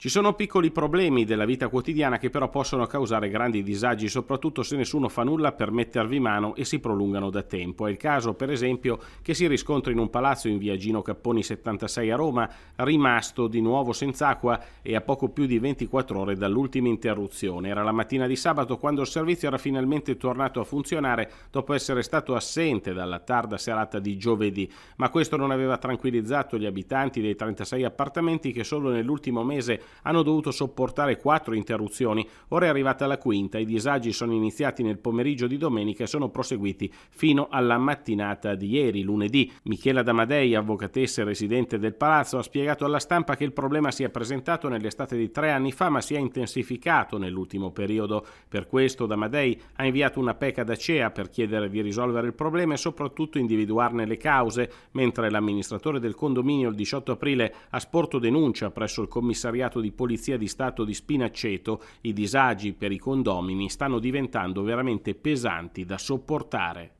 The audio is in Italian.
Ci sono piccoli problemi della vita quotidiana che però possono causare grandi disagi, soprattutto se nessuno fa nulla per mettervi mano e si prolungano da tempo. È il caso, per esempio, che si riscontri in un palazzo in via Gino Capponi 76 a Roma, rimasto di nuovo senza acqua e a poco più di 24 ore dall'ultima interruzione. Era la mattina di sabato quando il servizio era finalmente tornato a funzionare dopo essere stato assente dalla tarda serata di giovedì, ma questo non aveva tranquillizzato gli abitanti dei 36 appartamenti che solo nell'ultimo mese hanno dovuto sopportare quattro interruzioni. Ora è arrivata la quinta. I disagi sono iniziati nel pomeriggio di domenica e sono proseguiti fino alla mattinata di ieri, lunedì. Michela Damadei, avvocatessa e residente del palazzo, ha spiegato alla stampa che il problema si è presentato nell'estate di tre anni fa, ma si è intensificato nell'ultimo periodo. Per questo Damadei ha inviato una PECA da CEA per chiedere di risolvere il problema e soprattutto individuarne le cause, mentre l'amministratore del condominio il 18 aprile ha sporto denuncia presso il commissariato comitato di polizia di Stato di Spinaceto i disagi per i condomini stanno diventando veramente pesanti da sopportare.